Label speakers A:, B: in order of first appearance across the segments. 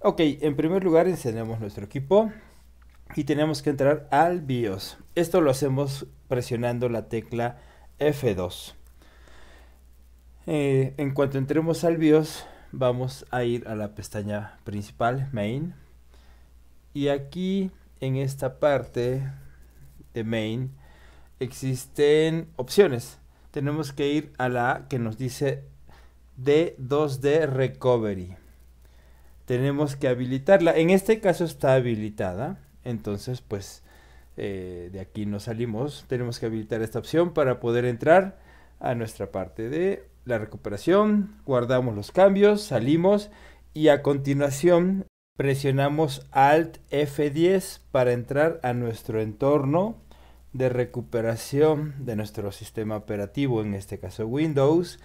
A: Ok, en primer lugar encendemos nuestro equipo y tenemos que entrar al BIOS. Esto lo hacemos presionando la tecla F2. Eh, en cuanto entremos al BIOS, vamos a ir a la pestaña principal, Main. Y aquí, en esta parte de Main, existen opciones. Tenemos que ir a la que nos dice D2D Recovery tenemos que habilitarla. En este caso está habilitada, entonces pues eh, de aquí nos salimos. Tenemos que habilitar esta opción para poder entrar a nuestra parte de la recuperación, guardamos los cambios, salimos y a continuación presionamos Alt F10 para entrar a nuestro entorno de recuperación de nuestro sistema operativo, en este caso Windows.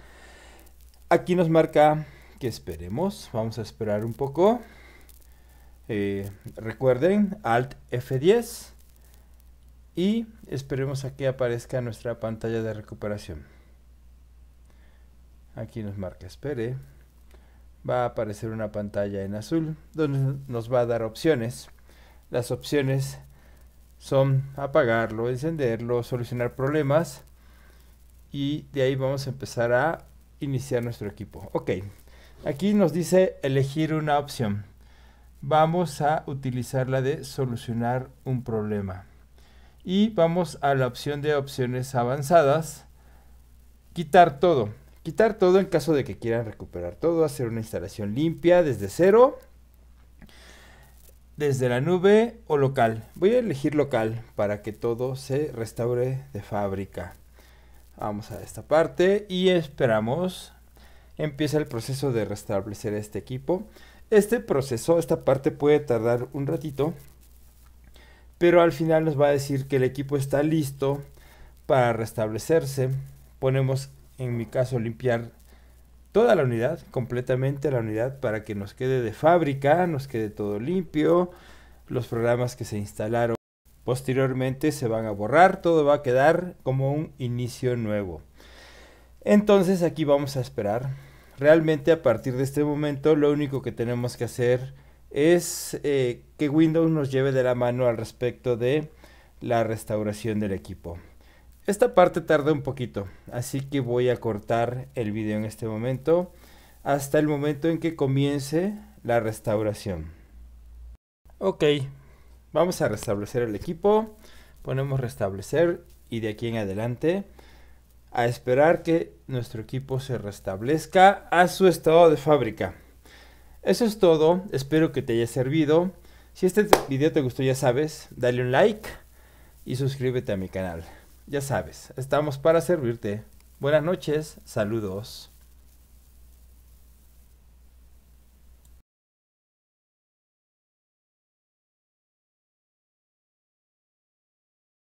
A: Aquí nos marca que esperemos. Vamos a esperar un poco. Eh, recuerden, Alt F10 y esperemos a que aparezca nuestra pantalla de recuperación. Aquí nos marca espere. Va a aparecer una pantalla en azul donde nos va a dar opciones. Las opciones son apagarlo, encenderlo, solucionar problemas y de ahí vamos a empezar a iniciar nuestro equipo. Ok, Aquí nos dice elegir una opción. Vamos a utilizar la de solucionar un problema. Y vamos a la opción de opciones avanzadas. Quitar todo. Quitar todo en caso de que quieran recuperar todo, hacer una instalación limpia desde cero, desde la nube o local. Voy a elegir local para que todo se restaure de fábrica. Vamos a esta parte y esperamos empieza el proceso de restablecer este equipo. Este proceso, esta parte puede tardar un ratito, pero al final nos va a decir que el equipo está listo para restablecerse. Ponemos, en mi caso, limpiar toda la unidad, completamente la unidad, para que nos quede de fábrica, nos quede todo limpio. Los programas que se instalaron posteriormente se van a borrar, todo va a quedar como un inicio nuevo. Entonces aquí vamos a esperar. Realmente a partir de este momento lo único que tenemos que hacer es eh, que Windows nos lleve de la mano al respecto de la restauración del equipo. Esta parte tarda un poquito, así que voy a cortar el video en este momento hasta el momento en que comience la restauración. Ok, vamos a restablecer el equipo, ponemos restablecer y de aquí en adelante a esperar que nuestro equipo se restablezca a su estado de fábrica. Eso es todo, espero que te haya servido. Si este video te gustó, ya sabes, dale un like y suscríbete a mi canal. Ya sabes, estamos para servirte. Buenas noches, saludos.